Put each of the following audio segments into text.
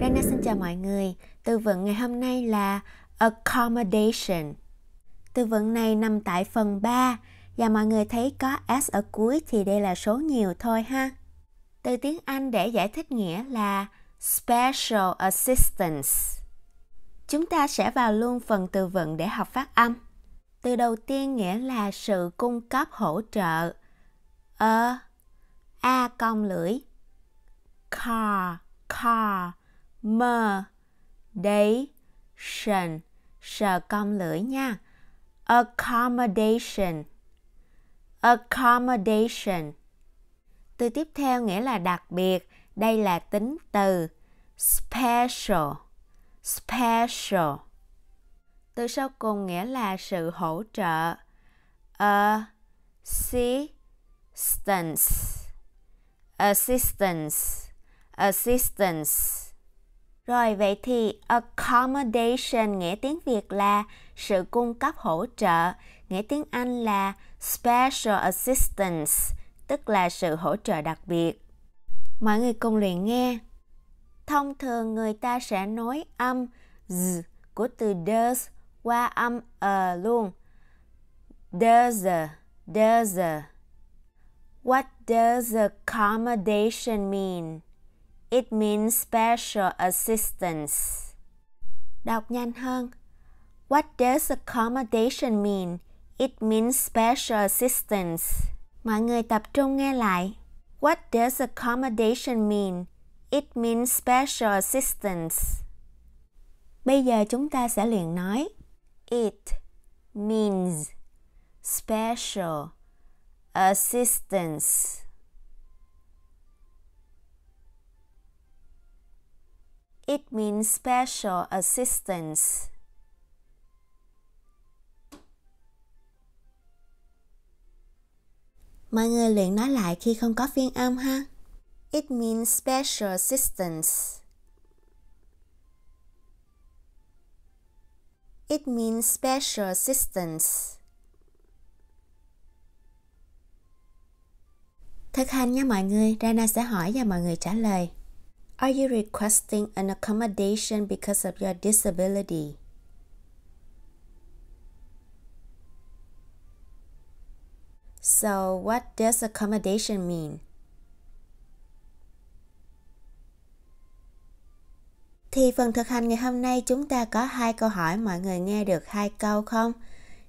Rana xin chào mọi người. Từ vựng ngày hôm nay là accommodation. Từ vựng này nằm tại phần 3 và mọi người thấy có s ở cuối thì đây là số nhiều thôi ha. Từ tiếng Anh để giải thích nghĩa là special assistance. Chúng ta sẽ vào luôn phần từ vựng để học phát âm. Từ đầu tiên nghĩa là sự cung cấp hỗ trợ. Ờ, a a cong lưỡi car car mơ day sần sờ cong lưỡi nha accommodation accommodation từ tiếp theo nghĩa là đặc biệt đây là tính từ special special từ sau cùng nghĩa là sự hỗ trợ assistance assistance assistance rồi vậy thì accommodation nghĩa tiếng Việt là sự cung cấp hỗ trợ, nghĩa tiếng Anh là special assistance, tức là sự hỗ trợ đặc biệt. Mọi người cùng luyện nghe. Thông thường người ta sẽ nói âm z của từ does qua âm ờ luôn. Does, does. What does accommodation mean? It means special assistance. Đọc nhanh hơn. What does accommodation mean? It means special assistance. Mọi người tập trung nghe lại. What does accommodation mean? It means special assistance. Bây giờ chúng ta sẽ luyện nói. It means special assistance. It means special assistance. Mọi người luyện nói lại khi không có phiên âm ha. It means special assistance. It means special assistance. Thực hành nha mọi người, Rana sẽ hỏi và mọi người trả lời. Are you requesting an accommodation because of your disability? So, what does accommodation mean? Thì phần thực hành ngày hôm nay chúng ta có hai câu hỏi mọi người nghe được hai câu không?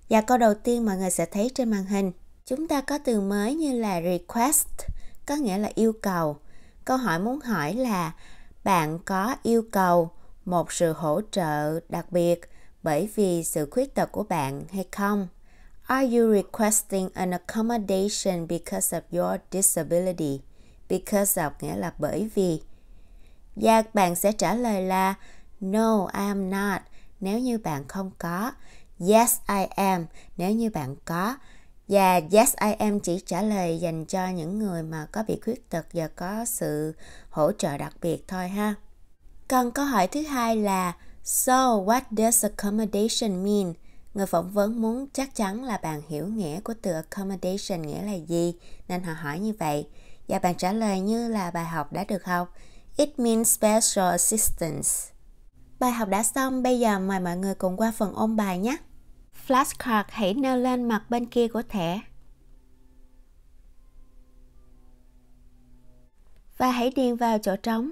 Và câu đầu tiên mọi người sẽ thấy trên màn hình. Chúng ta có từ mới như là request có nghĩa là yêu cầu câu hỏi muốn hỏi là bạn có yêu cầu một sự hỗ trợ đặc biệt bởi vì sự khuyết tật của bạn hay không? Are you requesting an accommodation because of your disability? Because of nghĩa là bởi vì. Và bạn sẽ trả lời là No, I am not nếu như bạn không có. Yes, I am nếu như bạn có. Và Yes I Am chỉ trả lời dành cho những người mà có bị khuyết tật và có sự hỗ trợ đặc biệt thôi ha. Còn câu hỏi thứ hai là So what does accommodation mean? Người phỏng vấn muốn chắc chắn là bạn hiểu nghĩa của từ accommodation nghĩa là gì nên họ hỏi như vậy. Và bạn trả lời như là bài học đã được học. It means special assistance. Bài học đã xong, bây giờ mời mọi người cùng qua phần ôn bài nhé. Flashcard hãy nêu lên mặt bên kia của thẻ. Và hãy điền vào chỗ trống.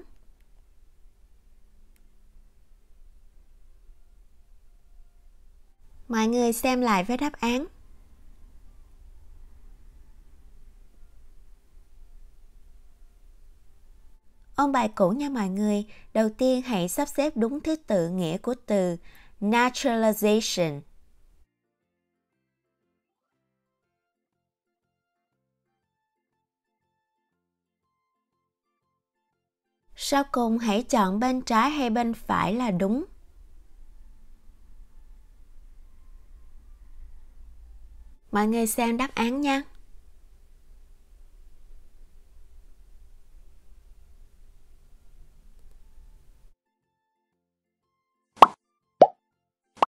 Mọi người xem lại với đáp án. Ôn bài cũ nha mọi người. Đầu tiên hãy sắp xếp đúng thứ tự nghĩa của từ naturalization sau cùng hãy chọn bên trái hay bên phải là đúng mọi người xem đáp án nha